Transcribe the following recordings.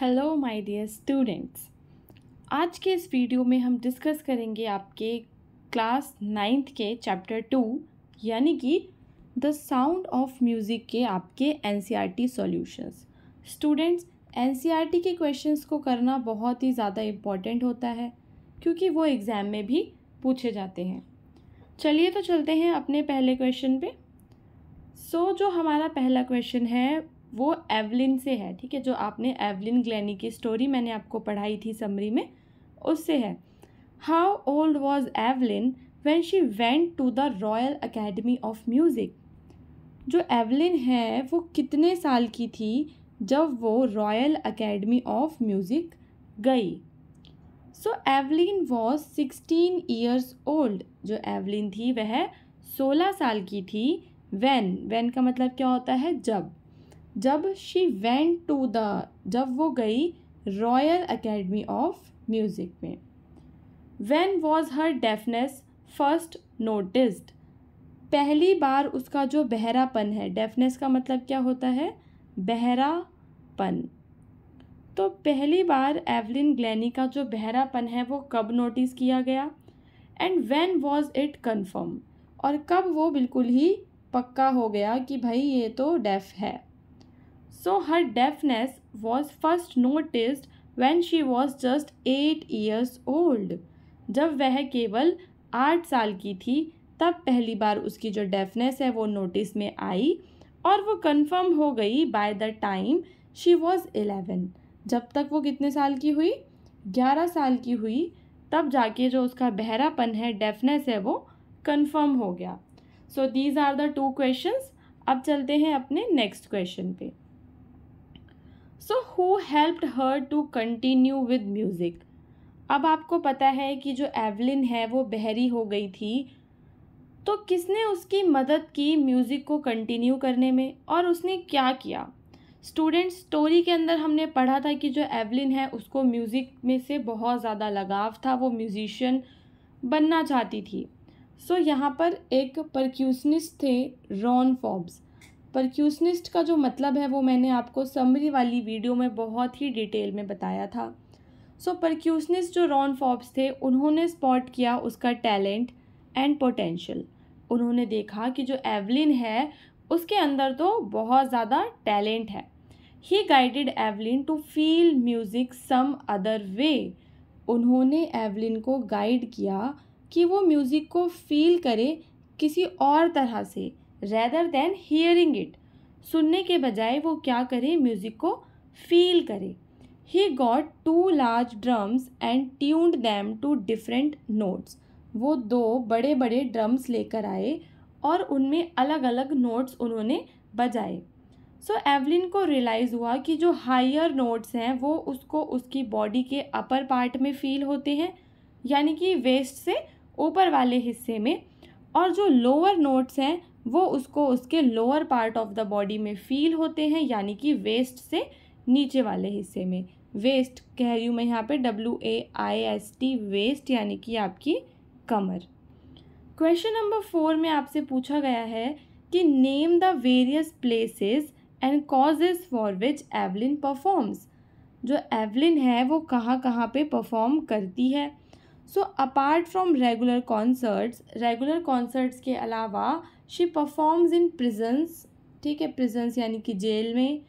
Hello my dear students आज के इस वीडियो में हम डिस्कस करेंगे आपके क्लास नाइन्थ के चैप्टर टू यानी कि द साउंड ऑफ म्यूज़िक के आपके N C R T solutions students N C R T के क्वेश्चंस को करना बहुत ही ज़्यादा इम्पॉर्टेंट होता है क्योंकि वो एग्ज़ाम में भी पूछे जाते हैं चलिए तो चलते हैं अपने पहले क्वेश्चन पे सो so, जो हमारा पहला क्वेश्चन है वो एवलिन से है ठीक है जो आपने एवलिन ग्लैनी की स्टोरी मैंने आपको पढ़ाई थी समरी में उससे है how old was Evelyn when she went to the Royal Academy of Music जो एवलिन है वो कितने साल की थी जब वो रॉयल अकेडमी ऑफ म्यूज़िक गई so Evelyn was sixteen years old जो एवलिन थी वह सोलह साल की थी वैन वैन का मतलब क्या होता है जब जब शी वेंट टू द जब वो गई रॉयल अकेडमी ऑफ म्यूज़िक में when was her deafness first noticed पहली बार उसका जो बहरापन है डेफनेस का मतलब क्या होता है बहरापन तो पहली बार एवलिन ग्लैनी का जो बहरापन है वो कब नोटिस किया गया and when was it confirm और कब वो बिल्कुल ही पक्का हो गया कि भाई ये तो डेफ है so her deafness was first noticed when she was just eight years old जब वह केवल आठ साल की थी तब पहली बार उसकी जो डेफनेस है वो नोटिस में आई और वो कन्फर्म हो गई by the time she was eleven जब तक वो कितने साल की हुई ग्यारह साल की हुई तब जाके जो उसका बहरापन है डेफनेस है वो कन्फर्म हो गया so these are the two questions अब चलते हैं अपने नेक्स्ट क्वेश्चन पे so who helped her to continue with music अब आपको पता है कि जो एवलिन है वो बहरी हो गई थी तो किसने उसकी मदद की म्यूज़िक को कंटिन्यू करने में और उसने क्या किया स्टूडेंट स्टोरी के अंदर हमने पढ़ा था कि जो एवलिन है उसको म्यूज़िक में से बहुत ज़्यादा लगाव था वो म्यूज़िशियन बनना चाहती थी सो so, यहाँ पर एक परक्यूसनिस्ट थे रॉन फॉब्स परक्यूशनिस्ट का जो मतलब है वो मैंने आपको समरी वाली वीडियो में बहुत ही डिटेल में बताया था सो so, परक्यूसनिस्ट जो रॉन फॉब्स थे उन्होंने स्पॉट किया उसका टैलेंट एंड पोटेंशियल उन्होंने देखा कि जो एवलिन है उसके अंदर तो बहुत ज़्यादा टैलेंट है he guided Evelyn to feel music some other way उन्होंने एवलिन को गाइड किया कि वो म्यूज़िक को फील करे किसी और तरह से रैदर देन हियरिंग इट सुनने के बजाय वो क्या करे म्यूज़िक को फील करे he got two large drums and tuned them to different notes वो दो बड़े बड़े ड्रम्स लेकर आए और उनमें अलग अलग नोट्स उन्होंने बजाए सो so, एवलिन को रियलाइज़ हुआ कि जो हायर नोट्स हैं वो उसको उसकी बॉडी के अपर पार्ट में फ़ील होते हैं यानी कि वेस्ट से ऊपर वाले हिस्से में और जो लोअर नोट्स हैं वो उसको उसके lower part of the body में फील होते हैं यानी कि वेस्ट से नीचे वाले हिस्से में वेस्ट कह रही हूँ मैं यहाँ पे W A I S T waist यानी कि आपकी कमर क्वेश्चन नंबर फोर में आपसे पूछा गया है कि name the various places and causes for which Evelyn performs जो एवलिन है वो कहाँ कहाँ पे परफॉर्म करती है so apart from regular concerts regular concerts के अलावा शी परफॉर्म्स इन प्रिजन्स ठीक है प्रिजन्स यानी कि जेल में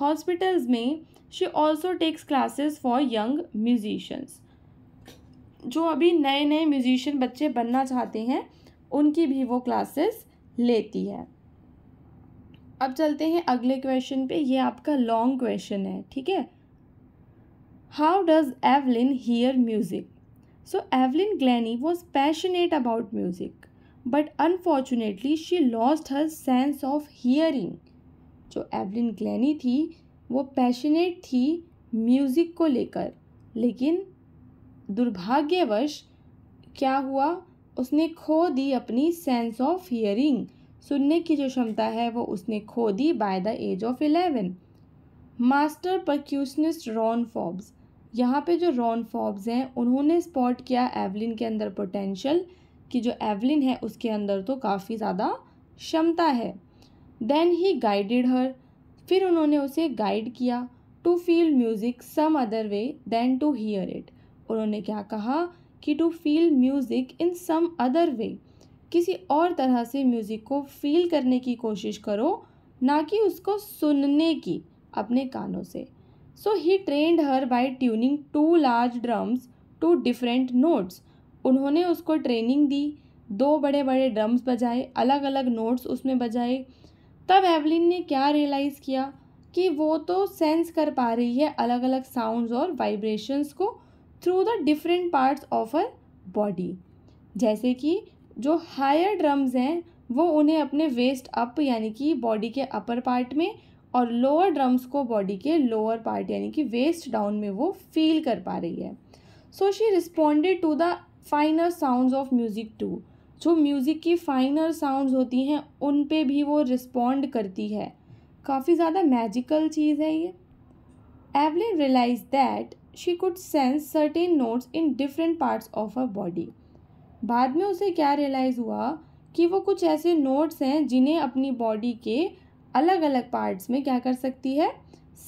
हॉस्पिटल्स में she also takes classes for young musicians जो अभी नए नए म्यूजिशियन बच्चे बनना चाहते हैं उनकी भी वो क्लासेस लेती है अब चलते हैं अगले क्वेश्चन पे ये आपका लॉन्ग क्वेश्चन है ठीक है how does Evelyn hear music so Evelyn Glennie was passionate about music but unfortunately she lost her sense of hearing जो एवलिन ग्लैनी थी वो पैशनेट थी म्यूज़िक को लेकर लेकिन दुर्भाग्यवश क्या हुआ उसने खो दी अपनी सेंस ऑफ हियरिंग सुनने की जो क्षमता है वो उसने खो दी by the age of eleven master percussionist Ron Forbes यहाँ पे जो रॉन फॉब्स हैं उन्होंने स्पॉट किया एवलिन के अंदर पोटेंशियल कि जो एवलिन है उसके अंदर तो काफ़ी ज़्यादा क्षमता है देन ही गाइडेड हर फिर उन्होंने उसे गाइड किया to feel music some other way then to hear it उन्होंने क्या कहा कि to feel music in some other way किसी और तरह से म्यूज़िक को फील करने की कोशिश करो ना कि उसको सुनने की अपने कानों से so he trained her by tuning two large drums to different notes उन्होंने उसको ट्रेनिंग दी दो बड़े बड़े ड्रम्स बजाए अलग अलग नोट्स उसमें बजाए तब एवलिन ने क्या रियलाइज़ किया कि वो तो सेंस कर पा रही है अलग अलग साउंड्स और वाइब्रेशंस को through the different parts of her body जैसे कि जो हायर ड्रम्स हैं वो उन्हें अपने वेस्ट अप यानी कि बॉडी के अपर पार्ट में और लोअर ड्रम्स को बॉडी के लोअर पार्ट यानी कि वेस्ट डाउन में वो फील कर पा रही है so she responded to the finer sounds of music to जो म्यूज़िक की फाइनर साउंड्स होती हैं उन पे भी वो रिस्पॉन्ड करती है काफ़ी ज़्यादा मैजिकल चीज़ है ये Evelyn realise that she could sense certain notes in different parts of her body बाद में उसे क्या रियलाइज़ हुआ कि वो कुछ ऐसे नोट्स हैं जिन्हें अपनी बॉडी के अलग अलग पार्ट्स में क्या कर सकती है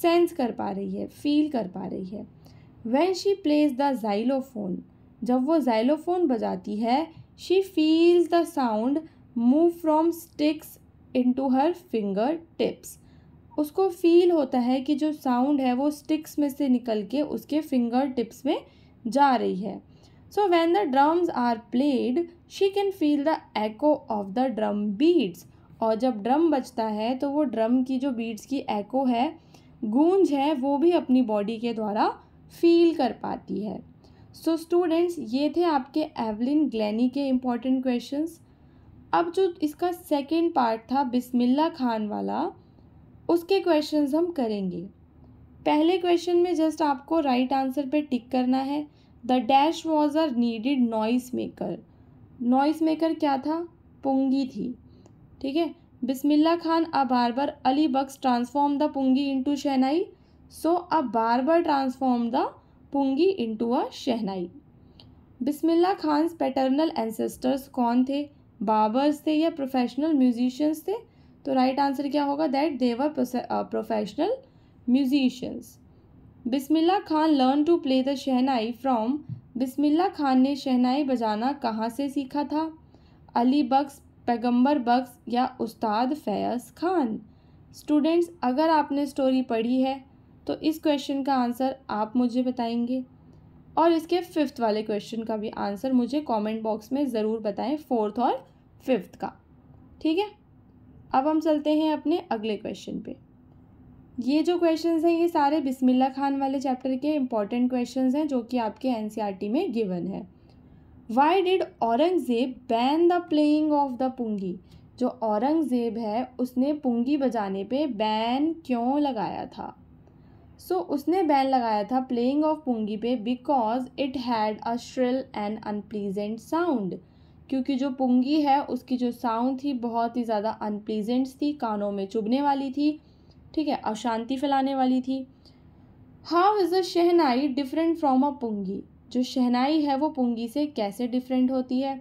सेंस कर पा रही है फील कर पा रही है when she plays the xylophone जब वो जाइलोफोन बजाती है she feels the sound move from sticks to her fingertips उसको फील होता है कि जो साउंड है वो स्टिक्स में से निकल के उसके फिंगर टिप्स में जा रही है so when the drums are played she can feel the echo of the drum beats और जब ड्रम बजता है तो वो ड्रम की जो बीट्स की एको है गूंज है वो भी अपनी बॉडी के द्वारा फील कर पाती है सो so, स्टूडेंट्स ये थे आपके एवलिन ग्लैनी के इम्पॉर्टेंट क्वेश्चंस अब जो इसका सेकेंड पार्ट था बिस्मिल्ला खान वाला उसके क्वेश्चंस हम करेंगे पहले क्वेश्चन में जस्ट आपको राइट right आंसर पे टिक करना है the dash was are needed noise maker noise maker क्या था पुंगी थी ठीक है Bismillah Khan a barber barber Ali Bux transform the pungi into shehnai so a barber transform the pungi into a shehnai Bismillah Khan paternal ancestors कौन थे बाबर्स थे या प्रोफेशनल म्यूजिशियंस थे तो राइट right आंसर क्या होगा that they were professional musicians Bismillah Khan learn to play the shehnai from Bismillah Khan ने शहनाई बजाना कहाँ से सीखा था अली बख्स पैगंबर बख्स या उस्ताद फैज़ खान स्टूडेंट्स अगर आपने स्टोरी पढ़ी है तो इस क्वेश्चन का आंसर आप मुझे बताएंगे और इसके फिफ्थ वाले क्वेश्चन का भी आंसर मुझे कमेंट बॉक्स में ज़रूर बताएं फोर्थ और फिफ्थ का ठीक है अब हम चलते हैं अपने अगले क्वेश्चन पे ये जो क्वेश्चन हैं ये सारे बिस्मिल्ला खान वाले चैप्टर के इंपॉर्टेंट क्वेश्चन हैं जो कि आपके एन e में गिवन है why did Aurangzeb ban the playing of the pungi जो औरंगज़ेब है उसने पुंगी बजाने पे बैन क्यों लगाया था सो उसने बैन लगाया था प्लेइंग ऑफ पुंगी पे because it had a shrill and unpleasant sound क्योंकि जो पुंगी है उसकी जो साउंड थी बहुत ही ज़्यादा अनप्लीजेंट थी कानों में चुभने वाली थी ठीक है अशांति फैलाने वाली थी how is a shehnai different from a pungi जो शहनाई है वो पुंगी से कैसे डिफरेंट होती है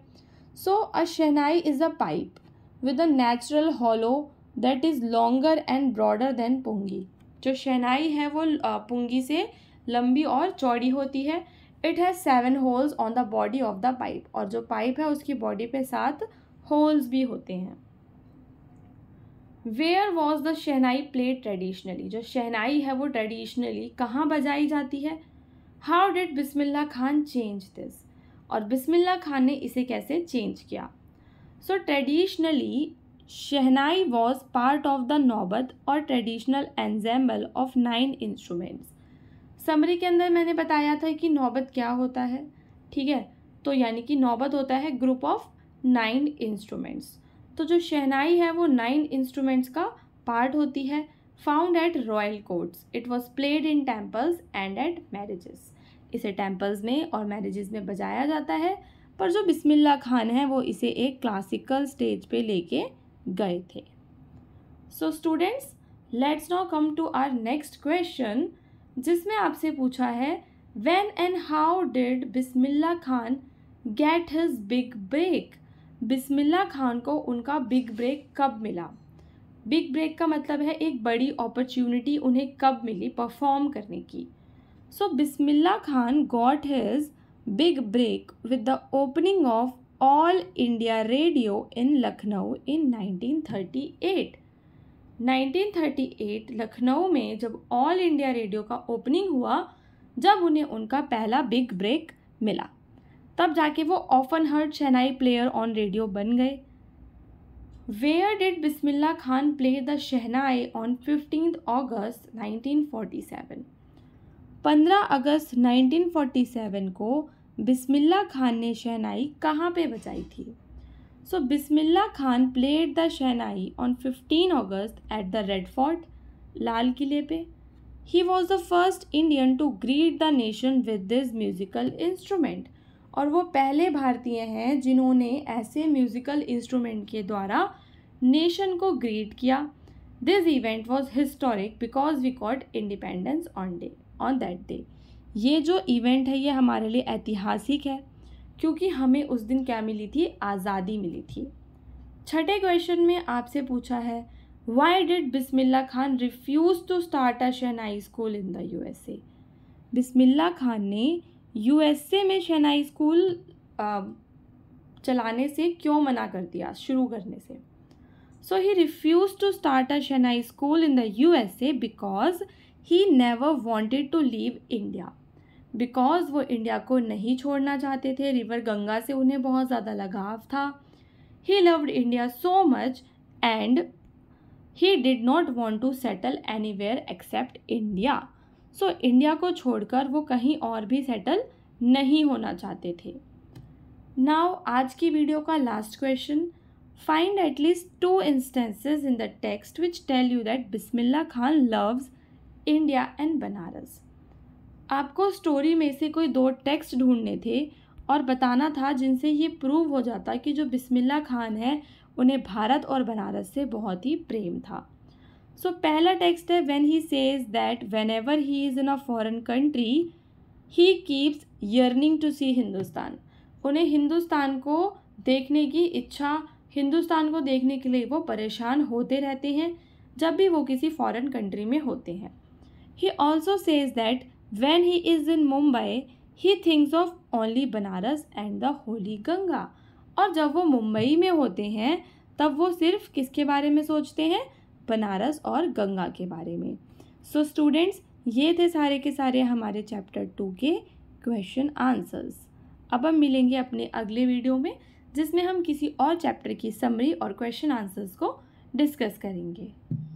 so a shehnai is a pipe with a natural hollow that is longer and broader than pungi जो शहनाई है वो पुंगी से लंबी और चौड़ी होती है it has seven holes on the body of the pipe और जो पाइप है उसकी बॉडी पे सात होल्स भी होते हैं where was the shehnai play traditionally जो शहनाई है वो ट्रेडिशनली कहाँ बजाई जाती है how did Bismillah Khan change this और बिस्मिल्ला खान ने इसे कैसे चेंज किया so traditionally shehnai was part of the naubat और traditional ensemble of nine instruments summary के अंदर मैंने बताया था कि नौबत क्या होता है ठीक है तो यानी कि नौबत होता है ग्रुप ऑफ नाइन इंस्ट्रूमेंट्स तो जो शहनाई है वो नाइन इंस्ट्रूमेंट्स का पार्ट होती है found at royal courts it was played in temples and at marriages इसे टेम्पल्स में और मैरिजेस में बजाया जाता है पर जो बिस्मिल्ला खान है वो इसे एक क्लासिकल स्टेज पे लेके गए थे so students let's now come to our next question जिसमें आपसे पूछा है when and how did Bismillah Khan get his big break Bismillah Khan को उनका बिग ब्रेक कब मिला बिग ब्रेक का मतलब है एक बड़ी अपॉर्चुनिटी उन्हें कब मिली परफॉर्म करने की so Bismillah Khan got his big break with the opening of All India Radio in Lucknow in 1938 1938 Lucknow में जब ऑल इंडिया रेडियो का ओपनिंग हुआ जब उन्हें उनका पहला बिग ब्रेक मिला तब जाके वो often heard shehnai player on radio बन गए where did Bismillah Khan play the shehnai on fifteen August 1947 15 अगस्त 1947 को बिस्मिल्ला खान ने शहनाई कहाँ पे बजाई थी so Bismillah Khan played the shehnai on fifteen August at the Red Fort लाल किले पे he was the first Indian to greet the nation with this musical instrument और वो पहले भारतीय हैं जिन्होंने ऐसे म्यूज़िकल इंस्ट्रूमेंट के द्वारा नेशन को ग्रीट किया this event was historic because we caught independence on day on that day ये जो इवेंट है ये हमारे लिए ऐतिहासिक है क्योंकि हमें उस दिन क्या मिली थी आज़ादी मिली थी छठे क्वेश्चन में आपसे पूछा है why did Bismillah Khan refuse to start a shehnai school in the U S A Bismillah Khan ने यू एस ए में शहनाई स्कूल चलाने से क्यों मना कर दिया शुरू करने से so he refuse to start a shehnai school in the U S A because he never wanted to leave India because वो इंडिया को नहीं छोड़ना चाहते थे रिवर गंगा से उन्हें बहुत ज़्यादा लगाव था he loved India so much and he did not want to settle anywhere except India so India को छोड़कर वो कहीं और भी सेटल नहीं होना चाहते थे नाव आज की वीडियो का last question find at least two instances in the text which tell you that Bismillah Khan loves India and Banaras आपको स्टोरी में से कोई दो टेक्स्ट ढूंढने थे और बताना था जिनसे ये प्रूव हो जाता कि जो बिस्मिल्ला खान है उन्हें भारत और बनारस से बहुत ही प्रेम था सो so, पहला टेक्स्ट है when he says that whenever he is in a foreign country he keeps yearning to see Hindustan उन्हें हिंदुस्तान को देखने की इच्छा हिंदुस्तान को देखने के लिए वो परेशान होते रहते हैं जब भी वो किसी फॉरेन कंट्री में होते हैं he also says that When he is in Mumbai, he thinks of only Banaras and the Holy Ganga. और जब वो मुंबई में होते हैं तब वो सिर्फ किसके बारे में सोचते हैं बनारस और गंगा के बारे में सो so स्टूडेंट्स ये थे सारे के सारे हमारे चैप्टर टू के क्वेश्चन आंसर्स अब हम मिलेंगे अपने अगले वीडियो में जिसमें हम किसी और चैप्टर की समरी और क्वेश्चन आंसर्स को डिस्कस करेंगे